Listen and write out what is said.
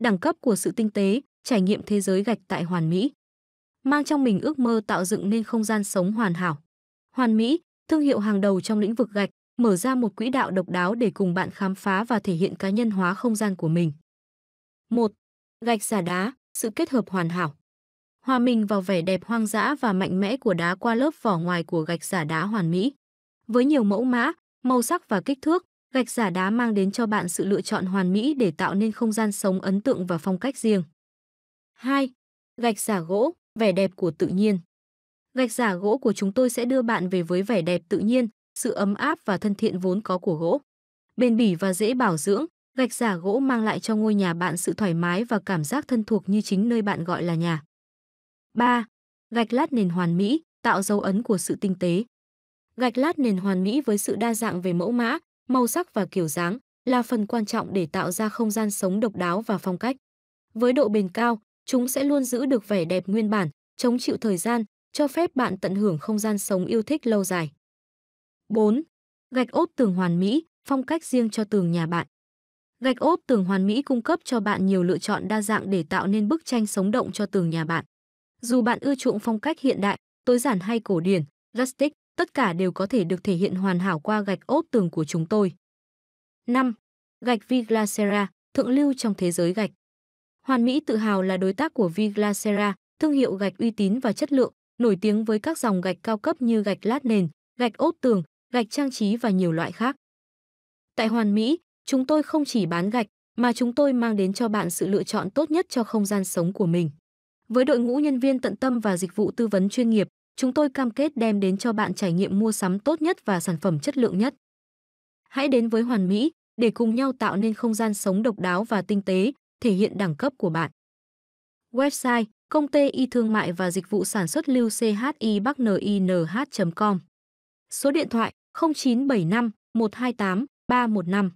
đẳng cấp của sự tinh tế, trải nghiệm thế giới gạch tại hoàn mỹ. Mang trong mình ước mơ tạo dựng nên không gian sống hoàn hảo. Hoàn mỹ, thương hiệu hàng đầu trong lĩnh vực gạch, mở ra một quỹ đạo độc đáo để cùng bạn khám phá và thể hiện cá nhân hóa không gian của mình. 1. Gạch giả đá, sự kết hợp hoàn hảo. Hòa mình vào vẻ đẹp hoang dã và mạnh mẽ của đá qua lớp vỏ ngoài của gạch giả đá hoàn mỹ. Với nhiều mẫu mã, màu sắc và kích thước, gạch giả đá mang đến cho bạn sự lựa chọn hoàn mỹ để tạo nên không gian sống ấn tượng và phong cách riêng. 2. Gạch giả gỗ, vẻ đẹp của tự nhiên. Gạch giả gỗ của chúng tôi sẽ đưa bạn về với vẻ đẹp tự nhiên, sự ấm áp và thân thiện vốn có của gỗ. Bền bỉ và dễ bảo dưỡng, gạch giả gỗ mang lại cho ngôi nhà bạn sự thoải mái và cảm giác thân thuộc như chính nơi bạn gọi là nhà. 3. Gạch lát nền hoàn mỹ, tạo dấu ấn của sự tinh tế. Gạch lát nền hoàn mỹ với sự đa dạng về mẫu mã, màu sắc và kiểu dáng là phần quan trọng để tạo ra không gian sống độc đáo và phong cách. Với độ bền cao, chúng sẽ luôn giữ được vẻ đẹp nguyên bản, chống chịu thời gian, cho phép bạn tận hưởng không gian sống yêu thích lâu dài. 4. Gạch ốp tường hoàn mỹ, phong cách riêng cho tường nhà bạn. Gạch ốp tường hoàn mỹ cung cấp cho bạn nhiều lựa chọn đa dạng để tạo nên bức tranh sống động cho tường nhà bạn. Dù bạn ưa chuộng phong cách hiện đại, tối giản hay cổ điển, rustic, tất cả đều có thể được thể hiện hoàn hảo qua gạch ốp tường của chúng tôi. 5. Gạch Viglacera, thượng lưu trong thế giới gạch. Hoàn Mỹ tự hào là đối tác của Viglacera, thương hiệu gạch uy tín và chất lượng, nổi tiếng với các dòng gạch cao cấp như gạch lát nền, gạch ốp tường, gạch trang trí và nhiều loại khác. Tại Hoàn Mỹ, chúng tôi không chỉ bán gạch, mà chúng tôi mang đến cho bạn sự lựa chọn tốt nhất cho không gian sống của mình. Với đội ngũ nhân viên tận tâm và dịch vụ tư vấn chuyên nghiệp, Chúng tôi cam kết đem đến cho bạn trải nghiệm mua sắm tốt nhất và sản phẩm chất lượng nhất. Hãy đến với Hoàn Mỹ để cùng nhau tạo nên không gian sống độc đáo và tinh tế, thể hiện đẳng cấp của bạn. Website Công ty y thương mại và dịch vụ sản xuất lưu CHI Bắc NINH.com Số điện thoại 0975 128 315